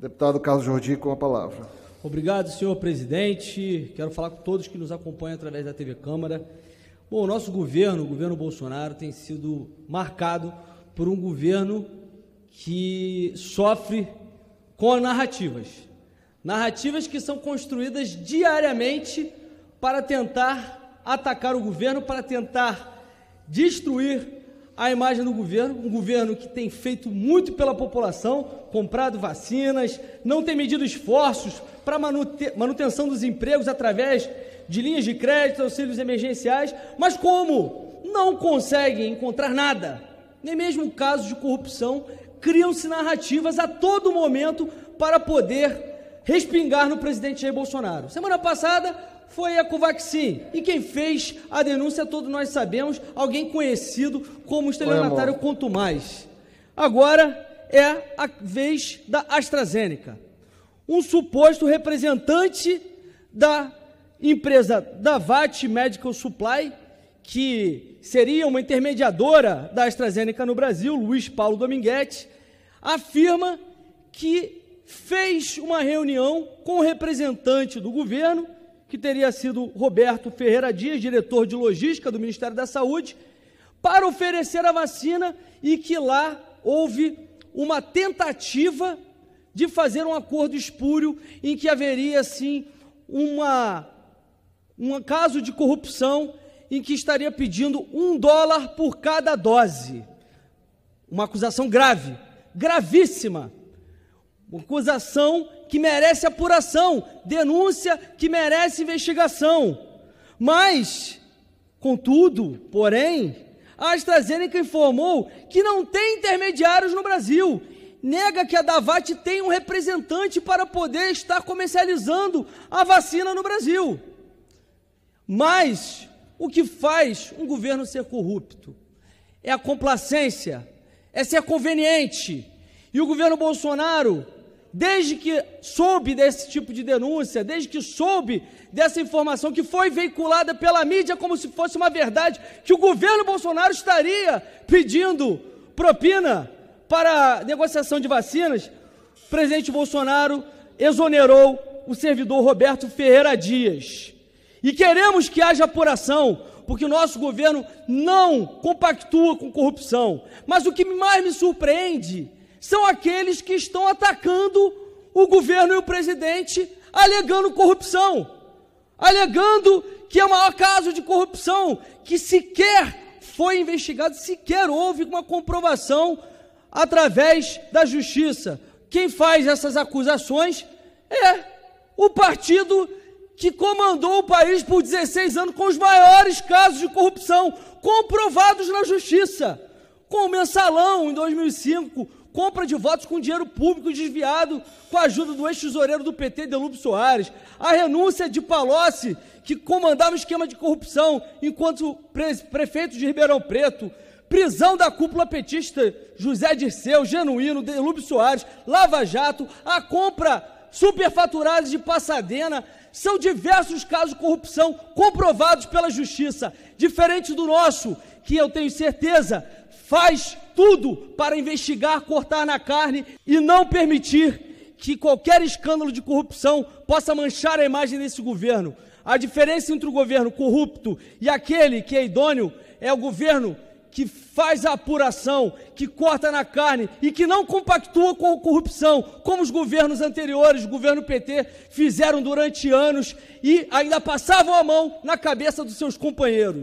Deputado Carlos Jordi, com a palavra. Obrigado, senhor presidente. Quero falar com todos que nos acompanham através da TV Câmara. Bom, o nosso governo, o governo Bolsonaro, tem sido marcado por um governo que sofre com narrativas. Narrativas que são construídas diariamente para tentar atacar o governo, para tentar destruir a imagem do governo, um governo que tem feito muito pela população, comprado vacinas, não tem medido esforços para manutenção dos empregos através de linhas de crédito, auxílios emergenciais, mas como não conseguem encontrar nada, nem mesmo casos de corrupção, criam-se narrativas a todo momento para poder respingar no presidente Jair Bolsonaro. Semana passada, foi a Covaxin. E quem fez a denúncia, todos nós sabemos, alguém conhecido como estelionatário quanto mais. Agora é a vez da AstraZeneca. Um suposto representante da empresa Davat Medical Supply, que seria uma intermediadora da AstraZeneca no Brasil, Luiz Paulo Dominguete, afirma que fez uma reunião com o representante do governo que teria sido Roberto Ferreira Dias, diretor de logística do Ministério da Saúde, para oferecer a vacina e que lá houve uma tentativa de fazer um acordo espúrio em que haveria sim uma um caso de corrupção em que estaria pedindo um dólar por cada dose. Uma acusação grave, gravíssima acusação que merece apuração, denúncia que merece investigação. Mas, contudo, porém, a AstraZeneca informou que não tem intermediários no Brasil. Nega que a Davat tem um representante para poder estar comercializando a vacina no Brasil. Mas o que faz um governo ser corrupto? É a complacência, é ser conveniente. E o governo Bolsonaro desde que soube desse tipo de denúncia, desde que soube dessa informação que foi veiculada pela mídia como se fosse uma verdade, que o governo Bolsonaro estaria pedindo propina para negociação de vacinas, o presidente Bolsonaro exonerou o servidor Roberto Ferreira Dias. E queremos que haja apuração, porque o nosso governo não compactua com corrupção. Mas o que mais me surpreende são aqueles que estão atacando o governo e o presidente, alegando corrupção, alegando que é o maior caso de corrupção que sequer foi investigado, sequer houve uma comprovação através da justiça. Quem faz essas acusações é o partido que comandou o país por 16 anos com os maiores casos de corrupção comprovados na justiça, com o mensalão em 2005, compra de votos com dinheiro público desviado com a ajuda do ex-tesoureiro do PT, Delúbio Soares, a renúncia de Palocci, que comandava um esquema de corrupção enquanto pre prefeito de Ribeirão Preto, prisão da cúpula petista José Dirceu, Genuíno, Delúbio Soares, Lava Jato, a compra superfaturada de Passadena, são diversos casos de corrupção comprovados pela justiça, diferente do nosso, que eu tenho certeza faz tudo para investigar, cortar na carne e não permitir que qualquer escândalo de corrupção possa manchar a imagem desse governo. A diferença entre o governo corrupto e aquele que é idôneo é o governo que faz a apuração, que corta na carne e que não compactua com a corrupção, como os governos anteriores, o governo PT, fizeram durante anos e ainda passavam a mão na cabeça dos seus companheiros.